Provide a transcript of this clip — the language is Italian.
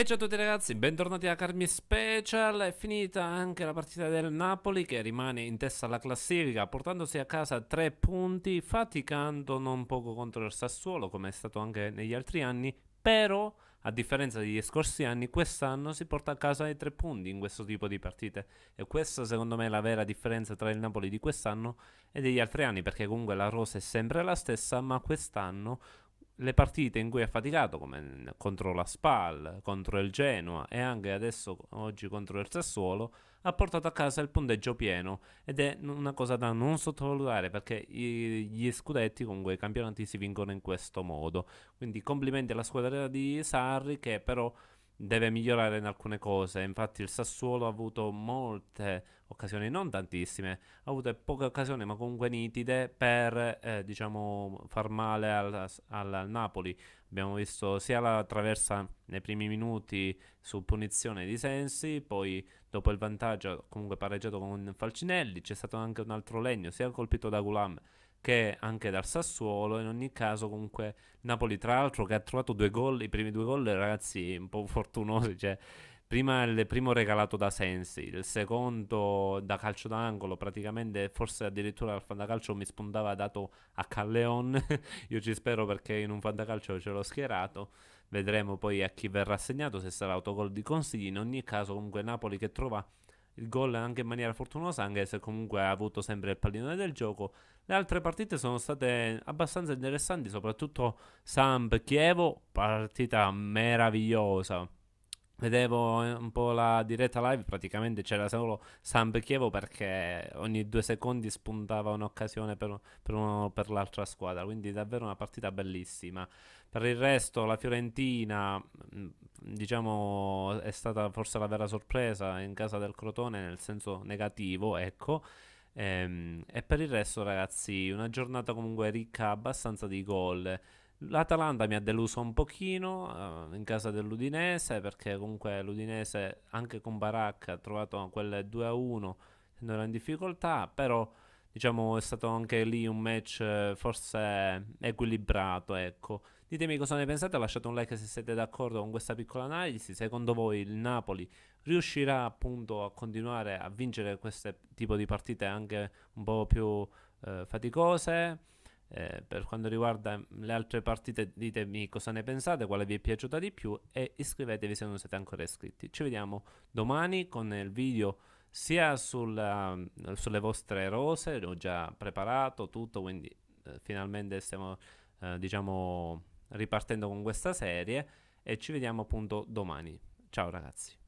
E ciao a tutti ragazzi, bentornati a Carmi Special, è finita anche la partita del Napoli che rimane in testa alla classifica portandosi a casa tre punti, faticando non poco contro il Sassuolo come è stato anche negli altri anni, però a differenza degli scorsi anni quest'anno si porta a casa i tre punti in questo tipo di partite e questa secondo me è la vera differenza tra il Napoli di quest'anno e degli altri anni perché comunque la rosa è sempre la stessa ma quest'anno le partite in cui ha faticato, come contro la Spal, contro il Genoa e anche adesso oggi contro il Sassuolo, ha portato a casa il punteggio pieno ed è una cosa da non sottovalutare perché gli scudetti, comunque i campionati si vincono in questo modo. Quindi complimenti alla squadra di Sarri che però deve migliorare in alcune cose. Infatti, il Sassuolo ha avuto molte occasioni, non tantissime, ha avuto poche occasioni, ma comunque nitide per eh, diciamo far male al, al, al, Napoli. Abbiamo visto sia la traversa nei primi minuti su punizione di Sensi, poi dopo il vantaggio, comunque pareggiato con Falcinelli, c'è stato anche un altro legno, sia colpito da Gulam che anche dal Sassuolo. In ogni caso, comunque, Napoli, tra l'altro, che ha trovato due gol, i primi due gol, ragazzi, un po' fortunosi. Cioè, prima il primo regalato da Sensi, il secondo da calcio d'angolo, praticamente, forse addirittura al fantacalcio mi spuntava dato a Calleon. Io ci spero perché in un fantacalcio ce l'ho schierato. Vedremo poi a chi verrà assegnato, se sarà autogol di consigli. In ogni caso, comunque, Napoli che trova il gol anche in maniera fortunosa, anche se comunque ha avuto sempre il pallino del gioco. Le altre partite sono state abbastanza interessanti, soprattutto Samp-Chievo, partita meravigliosa. Vedevo eh, un po' la diretta live, praticamente c'era solo Samp Chievo perché ogni due secondi spuntava un'occasione per, per, uno, per l'altra squadra, quindi davvero una partita bellissima. Per il resto la Fiorentina, mm, diciamo, è stata forse la vera sorpresa in casa del Crotone nel senso negativo, ecco. Ehm, e per il resto, ragazzi, una giornata comunque ricca abbastanza di gol. L'Atalanta mi ha deluso un pochino eh, in casa dell'Udinese perché comunque l'Udinese anche con Baracca ha trovato quel 2-1 non era in difficoltà, però diciamo è stato anche lì un match eh, forse equilibrato, ecco. Ditemi cosa ne pensate, lasciate un like se siete d'accordo con questa piccola analisi. Secondo voi il Napoli riuscirà appunto a continuare a vincere questo tipo di partite anche un po' più eh, faticose? Eh, per quanto riguarda le altre partite ditemi cosa ne pensate, quale vi è piaciuta di più e iscrivetevi se non siete ancora iscritti. Ci vediamo domani con il video sia sulla, sulle vostre rose, l'ho già preparato tutto, quindi eh, finalmente stiamo eh, diciamo ripartendo con questa serie e ci vediamo appunto domani. Ciao ragazzi.